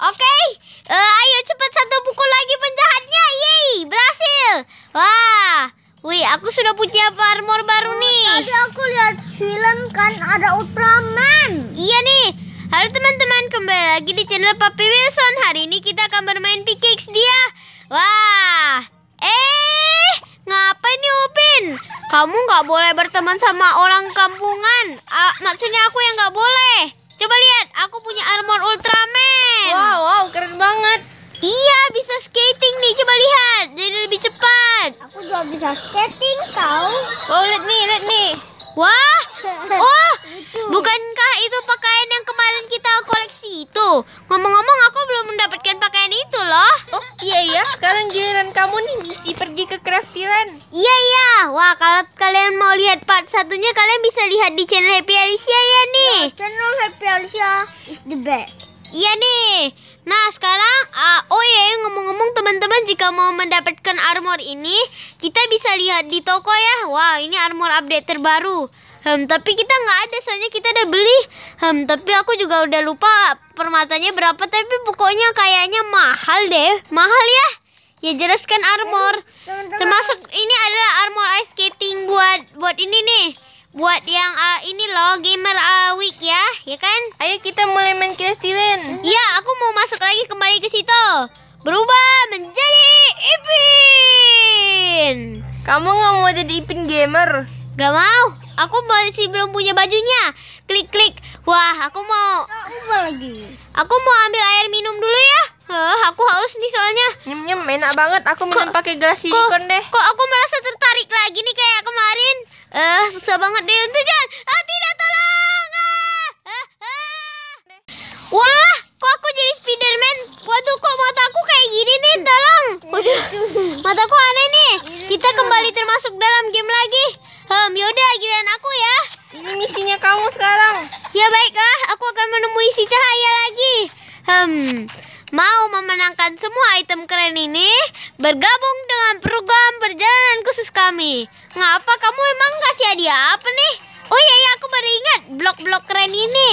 Oke, okay. uh, eh, ayo cepat satu pukul lagi penjahatnya. Yeay, berhasil. Wah, wih aku sudah punya armor baru oh, nih. Tadi aku lihat film kan ada Ultraman. Iya nih. Halo teman-teman, kembali lagi di channel Papi Wilson. Hari ini kita akan bermain Pickaxe dia. Wah, eh, ngapain nih Upin? Kamu nggak boleh berteman sama orang kampungan. Uh, maksudnya aku yang nggak boleh. Coba lihat, aku punya armor Ultraman. Wow, wow, keren banget. Iya, bisa skating nih. Coba lihat, jadi lebih cepat. Aku juga bisa skating, tau Wow, lihat nih, lihat nih. Wah, wah oh, bukankah itu pakaian yang kemarin kita koleksi itu? Ngomong-ngomong, aku belum mendapatkan pakaian itu loh. Oh, iya, ya, sekarang giliran kamu nih misi pergi ke Craftyland. Iya, iya. Wah, kalau kalian mau lihat part satunya, kalian bisa lihat di channel Happy Alicia ya nih. Ya, channel Happy Alicia is the best. Iya nih. Nah, sekarang uh, oh iya, ya yeah, ngomong-ngomong teman-teman jika mau mendapatkan armor ini, kita bisa lihat di toko ya. Wah, ini armor update terbaru. Hmm, tapi kita nggak ada soalnya kita udah beli. Hmm, tapi aku juga udah lupa permatanya berapa tapi pokoknya kayaknya mahal deh. Mahal ya? Ya jelaskan armor. Termasuk ini adalah armor ice skating buat buat ini nih. Buat yang uh, ini loh gamer uh, week ya, ya kan? Ayo kita mulai main kristalin. Iya, aku mau masuk lagi kembali ke situ. Berubah menjadi Ipin. Kamu nggak mau jadi Ipin gamer? Gak mau. Aku masih belum punya bajunya. Klik klik. Wah, aku mau. mau lagi. Aku mau ambil air minum dulu ya. Huh, aku haus nih soalnya. Nyem nyem enak banget. Aku minum pakai gelas silikon deh. Kok aku merasa tertarik lagi nih kayak kemarin? Eh, uh, susah banget deh untuk jalan. Ah, eh, tidak tolong. Ah, ah, ah. Wah, kok aku jadi Spiderman? Waduh, kok mataku kayak gini nih? Tolong. Waduh, mataku aneh nih. Kita kembali termasuk dalam game lagi. Hmm, yaudah giliran aku ya. Ini misinya kamu sekarang. Ya baiklah, aku akan menemui si cahaya lagi. Hmm, mau memenangkan semua item keren ini, bergabung dengan program perjalanan khusus kami. Ngapa kamu emang kasih hadiah apa nih? Oh iya, iya aku baru ingat blok-blok keren ini.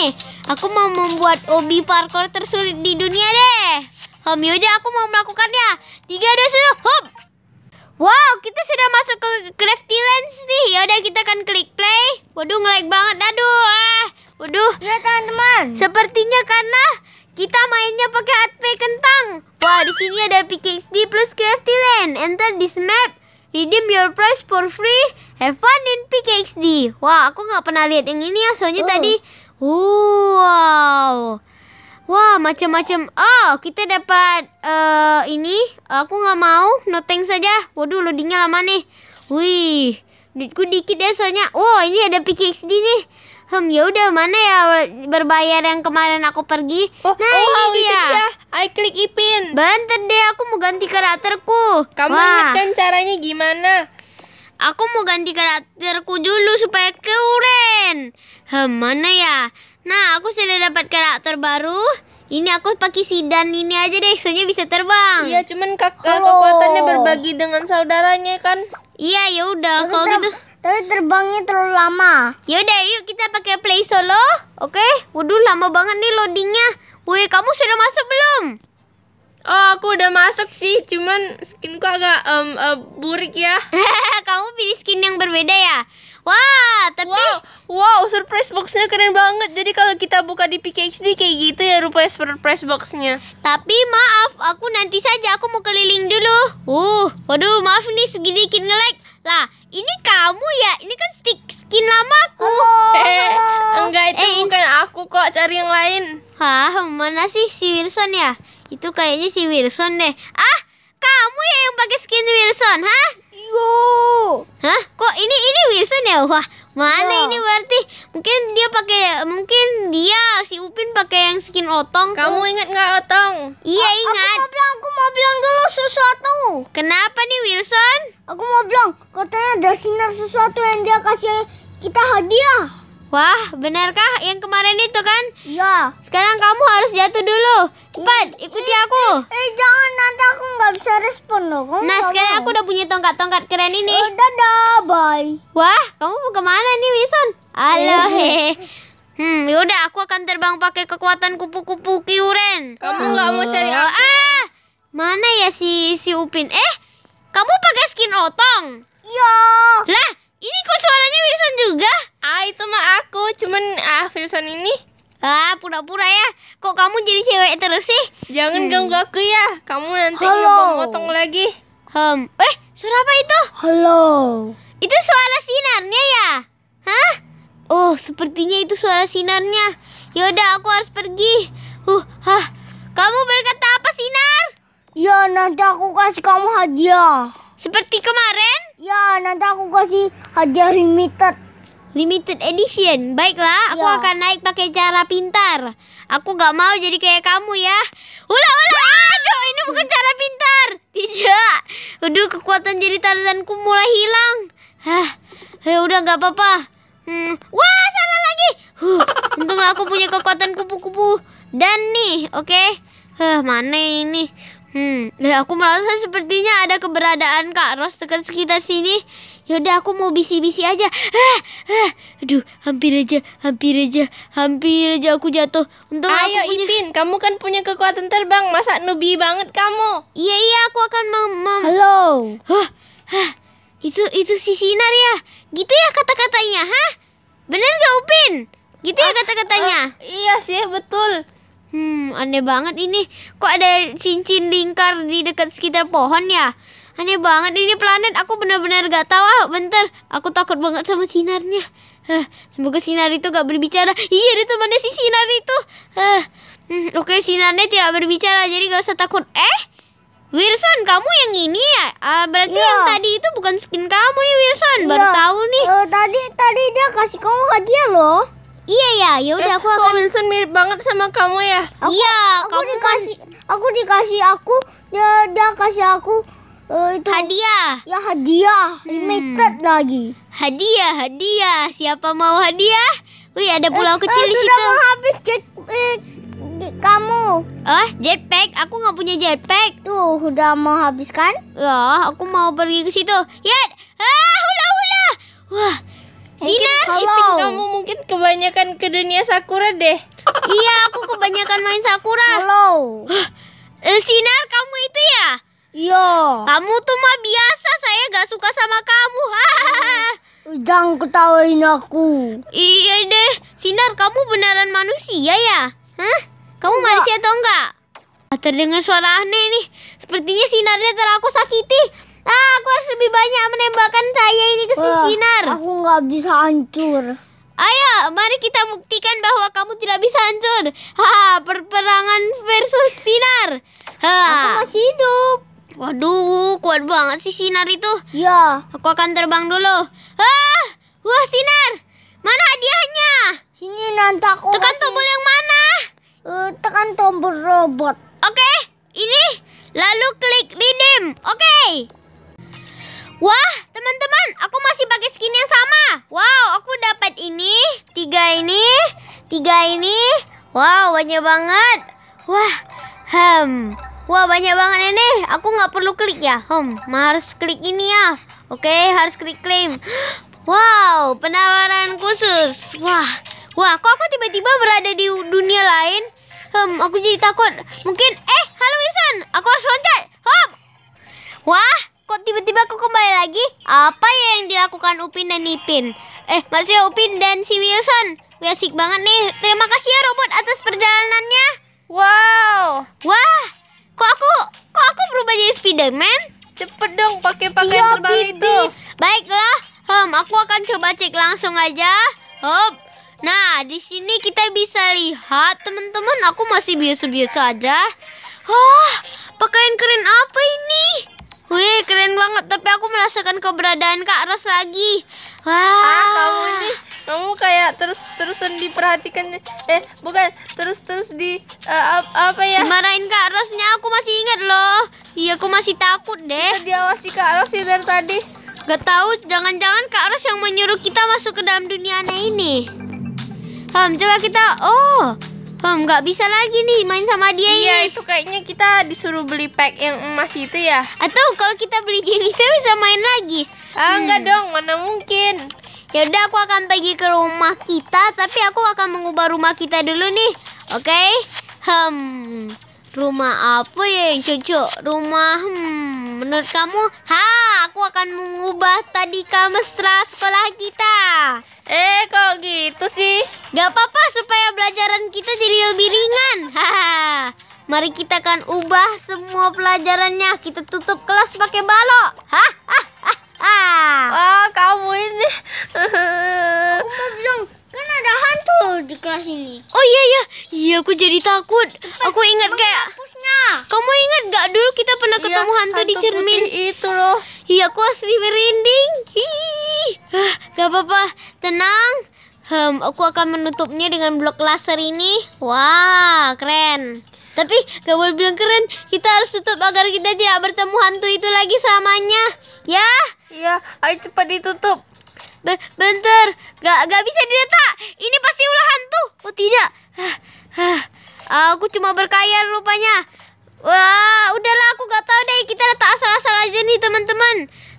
Aku mau membuat obi parkour tersulit di dunia deh. Hmm, yaudah aku mau melakukannya. Tiga, dua, satu, hop! Wow, kita sudah masuk ke Crafty Lens nih. Ya udah kita akan klik play. Waduh, ngelag banget. Aduh, ah. Waduh. Ya, teman-teman. Sepertinya karena kita mainnya pakai HP kentang. Wah, di sini ada PKXD plus Crafty Land. Enter this map. Redeem your price for free. Have fun in PKXD. Wah, aku nggak pernah lihat yang ini ya. Soalnya oh. tadi. Wow. Wah, macam-macam. Oh, kita dapat uh, ini. Aku nggak mau. No tank saja. Waduh, loadingnya lama nih. Wih, duitku dikit ya soalnya. Wow ini ada di nih. Hmm, ya udah mana ya berbayar yang kemarin aku pergi. Oh, nah, oh, ini dia. Itu dia. I klik Ipin. Bentar deh, aku mau ganti karakterku. Kamu Wah. ingatkan caranya gimana? Aku mau ganti karakterku dulu supaya keren. Hmm, mana ya? Nah, aku sudah dapat karakter baru. Ini aku pakai sidan ini aja deh, soalnya bisa terbang. Iya, cuman kakak Halo. kekuatannya berbagi dengan saudaranya kan. Iya, ya udah kalau gitu. Tapi terbangnya terlalu lama. Yaudah yuk kita pakai play solo. Oke, waduh lama banget nih loadingnya. Woi, kamu sudah masuk belum? Oh, aku udah masuk sih, cuman skinku agak um, uh, burik ya. kamu pilih skin yang berbeda ya? Wah, tapi wow, wow, surprise boxnya keren banget. Jadi kalau kita buka di PKXD kayak gitu ya rupanya surprise boxnya. Tapi maaf, aku nanti saja aku mau keliling dulu. Uh, waduh, maaf nih segini kin ngelek. Lah, ini kamu ya? Ini kan stick skin lama aku. Oh, eh, enggak itu eh, bukan aku kok, cari yang lain. Hah, mana sih si Wilson ya? Itu kayaknya si Wilson deh. Ah, kamu ya yang pakai skin Wilson, hah? Hah? Kok ini ini Wilson ya? Wah, mana iya. ini berarti? Mungkin dia pakai mungkin dia si Upin pakai yang skin otong. Kamu tuh. ingat nggak otong? Iya, A ingat. Aku mau bilang, aku mau bilang dulu sesuatu. Kenapa nih Wilson? Aku mau bilang, katanya ada sinar sesuatu yang dia kasih kita hadiah. Wah, benarkah yang kemarin itu kan? Iya. Sekarang kamu harus jatuh dulu. Cepat, ikuti aku. Eh, jangan nanti aku nggak bisa respon loh. Kamu nah, sekarang aku udah punya tongkat-tongkat keren ini. Oh, dadah, bye. Wah, kamu mau kemana nih, Wison? Halo, hehehe. Eh, eh, hmm, yaudah aku akan terbang pakai kekuatan kupu-kupu Kyuren. Kamu nggak mau cari aku? Ah, mana ya si si Upin? Eh, kamu pakai skin otong? Iya. Lah, ini kok suaranya Wilson juga? Ah, itu mah aku. Cuman ah Wilson ini Ah, pura-pura ya. Kok kamu jadi cewek terus sih? Jangan hmm. ganggu aku ya. Kamu nanti ngomong-ngomong lagi. Hmm. Eh, suara apa itu? Halo. Itu suara sinarnya ya? Hah? Oh, sepertinya itu suara sinarnya. Yaudah, aku harus pergi. Huh, hah. Kamu berkata apa, Sinar? Ya, nanti aku kasih kamu hadiah. Seperti kemarin? Ya, nanti aku kasih hadiah limited. Limited edition. Baiklah, aku ya. akan naik pakai cara pintar. Aku gak mau jadi kayak kamu ya. Ula ula, aduh ini bukan hmm. cara pintar. Tidak. Aduh, kekuatan jadi Tarzanku mulai hilang. Hah, ya udah gak apa-apa. Hmm. Wah, salah lagi. Huh, untunglah aku punya kekuatan kupu-kupu. Dan nih, oke. Okay. Huh, mana ini? Hmm, deh aku merasa sepertinya ada keberadaan Kak Ros dekat sekitar sini. Yaudah aku mau bisi-bisi aja. Ah, ah. Aduh, hampir aja, hampir aja, hampir aja aku jatuh. Untung Ayo aku punya... Ipin, kamu kan punya kekuatan terbang. Masa nubi banget kamu? Iya iya, aku akan mem. mem Halo. Hah, Itu itu si sinar ya. Gitu ya kata-katanya, hah? Bener gak Upin? Gitu ya ah, kata-katanya? Uh, iya sih, betul. Hmm, aneh banget ini. Kok ada cincin lingkar di dekat sekitar pohon ya? Aneh banget ini planet. Aku benar-benar gak tahu. Ah, bentar, aku takut banget sama sinarnya. Huh, semoga sinar itu gak berbicara. Iya, ada temannya si sinar itu. Huh, hmm, Oke, okay, sinarnya tidak berbicara, jadi gak usah takut. Eh, Wilson, kamu yang ini ya? Uh, berarti yeah. yang tadi itu bukan skin kamu nih, Wilson. Yeah. Baru iya. tahu nih. Uh, tadi tadi dia kasih kamu hadiah loh. Iya ya, ya udah eh, aku akan. Kok Wilson mirip banget sama kamu ya? Aku, iya, aku kamu kan- dikasih kan... aku dikasih aku dia dia kasih aku uh, itu hadiah. Ya hadiah, hmm. limited lagi. Hadiah, hadiah. Siapa mau hadiah? Wih, ada pulau eh, kecil eh, di sudah situ. Sudah habis jetpack eh, di, kamu. Eh, jetpack. Aku nggak punya jetpack. Tuh, udah mau habis kan? Ya, aku mau pergi ke situ. Ya, ah, hula hula. Wah, Sinar, Ipin kamu mungkin kebanyakan ke dunia Sakura deh. iya, aku kebanyakan main Sakura. Halo. Sinar, eh, kamu itu ya? Iya. Kamu tuh mah biasa, saya gak suka sama kamu. Hmm, jangan ketawain aku. Iya deh, Sinar, kamu beneran manusia ya? Hah? Kamu enggak. manusia atau enggak? Ah, terdengar suara aneh nih. Sepertinya sinarnya telah aku sakiti. Ah, aku harus lebih banyak menembakkan saya ini ke si sinar. Aku nggak bisa hancur. Ayo, mari kita buktikan bahwa kamu tidak bisa hancur. Ha, perperangan versus sinar. Ha. Aku masih hidup. Waduh, kuat banget sih sinar itu. Ya. Aku akan terbang dulu. Ah, wah sinar. Mana hadiahnya? Sini nanti aku Tekan kasih. tombol yang mana? Uh, tekan tombol robot. Oke, okay, ini. Lalu klik redeem. Oke. Okay. Wah, teman-teman, aku masih pakai skin yang sama. Wow, aku dapat ini, tiga ini, tiga ini. Wow, banyak banget. Wah, hmm. Wah, banyak banget ini. Aku nggak perlu klik ya. Hmm, harus klik ini ya. Oke, harus klik claim. Wow, penawaran khusus. Wah, wah, kok aku tiba-tiba berada di dunia lain? Hmm, aku jadi takut. Mungkin, eh, halo Wilson, lagi apa ya yang dilakukan Upin dan Ipin. Eh, masih Upin dan si Wilson. Asik banget nih. Terima kasih ya robot atas perjalanannya. Wow. Wah, kok aku kok aku berubah jadi Spiderman? Cepet dong pakai pakaian iya, terbang pipi. itu. Baiklah. Hmm, aku akan coba cek langsung aja. Hop. Nah, di sini kita bisa lihat teman-teman aku masih biasa-biasa aja. Wah, oh, pakaian keren apa ini? Wih, keren banget. Tapi aku merasakan keberadaan Kak Ros lagi. Wah. Ah, kamu sih, kamu kayak terus-terusan diperhatikan. Eh, bukan terus-terus di uh, apa ya? Marahin Kak Rosnya. Aku masih ingat loh. Iya, aku masih takut deh. Kita diawasi Kak Ros ya dari tadi. Gak tahu, jangan-jangan Kak Ros yang menyuruh kita masuk ke dalam dunia aneh ini. Ham, coba kita. Oh, Hom, oh, nggak bisa lagi nih main sama dia iya, ini. Iya, itu kayaknya kita disuruh beli pack yang emas itu ya. Atau kalau kita beli yang itu bisa main lagi. Ah, hmm. enggak dong, mana mungkin. Ya udah aku akan pergi ke rumah kita, tapi aku akan mengubah rumah kita dulu nih. Oke? Okay? Hmm. Rumah apa ya yang cocok? Rumah hmm, menurut kamu? Ha, aku akan mengubah tadi mesra sekolah kita. Eh, kok gitu sih? Gak apa-apa supaya pelajaran kita jadi lebih ringan. Haha. Mari kita akan ubah semua pelajarannya. Kita tutup kelas pakai balok. ha ha ha. ha. Wah, kamu ini. Aku bilang Kan ada hantu di kelas ini. Oh iya iya, iya aku jadi takut. Cepat, aku ingat kayak hapusnya. Kamu ingat gak dulu kita pernah iya, ketemu iya, hantu, hantu di cermin? itu loh. Iya, aku asli merinding. Hih. Ah, gak apa-apa, tenang. Hmm, aku akan menutupnya dengan blok laser ini. Wah, keren. Tapi gak boleh bilang keren. Kita harus tutup agar kita tidak bertemu hantu itu lagi samanya, Ya? Iya, ayo cepat ditutup. B bentar gak, gak bisa diletak ini pasti ulah hantu oh tidak aku cuma berkayar rupanya wah udahlah aku gak tahu deh kita letak asal-asal aja nih teman-teman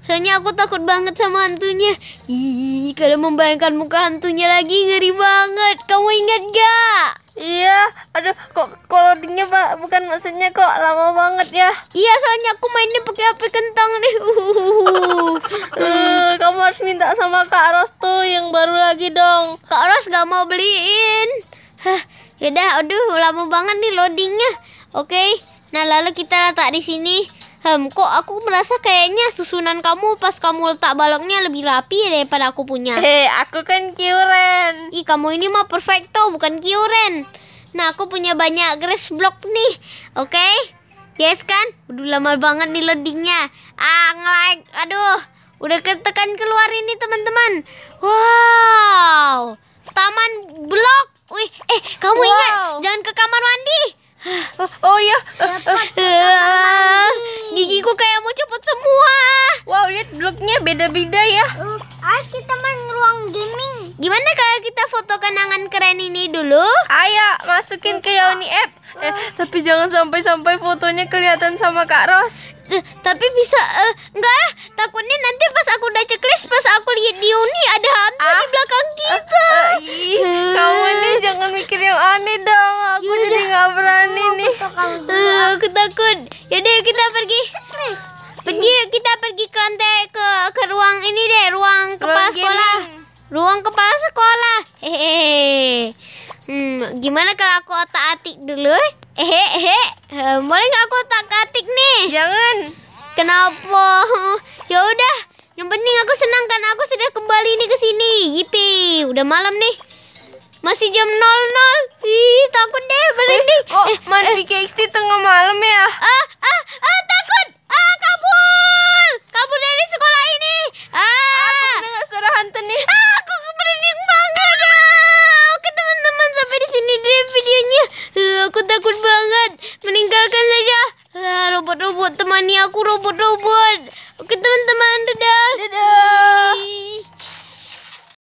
Soalnya aku takut banget sama hantunya. Ih, kalau membayangkan muka hantunya lagi ngeri banget. Kamu ingat gak? Iya, aduh kok kolornya pak bukan maksudnya kok lama banget ya. Iya, soalnya aku mainnya pakai HP kentang nih. uh, eh, kamu harus minta sama Kak Ros tuh yang baru lagi dong. Kak Ros gak mau beliin. Hah, yaudah, aduh lama banget nih loadingnya. Oke, okay. nah lalu kita letak di sini. Hem, kok aku merasa kayaknya susunan kamu pas kamu letak baloknya lebih rapi daripada aku punya. Hei, eh, aku kan kiuren. Ih, kamu ini mah perfecto, bukan kiuren. Nah, aku punya banyak grass block nih, oke? Okay? Yes kan? Udah lama banget nih loadingnya. Ah, ngelag. Aduh, udah ketekan keluar ini teman-teman. Wow, taman blok. Wih, eh kamu wow. ingat jangan ke kamar mandi. Oh iya. Eh, gigiku kayak mau cepet semua. Wow, lihat bloknya beda-beda ya. ayo kita main ruang gaming. Gimana kalau kita foto kenangan keren ini dulu? Ayo, masukin ke Yoni app. Eh, tapi jangan sampai-sampai fotonya kelihatan sama Kak Ros. Eh, tapi bisa eh, enggak ah takutnya nanti pas aku udah ceklis pas aku lihat Dioni ada hantu ah, di belakang kita ah, ah, ih, hmm. kamu ini jangan mikir yang aneh dong aku Yaudah. jadi nggak berani aku nih uh, aku takut jadi eh, kita pergi ceklis. pergi kita pergi ke lantai ke ke ruang ini deh ruang kepala ruang sekolah gaming. ruang kepala sekolah hehehe hmm, gimana kalau aku otak atik dulu hehehe boleh nggak aku otak atik Jangan. Kenapa? Ya udah, yang penting aku senang karena aku sudah kembali nih ke sini. Yipi, udah malam nih. Masih jam 00. Ih, takut deh berhenti. Eh, oh, eh, mandi eh. KXT tengah malam ya? Ah,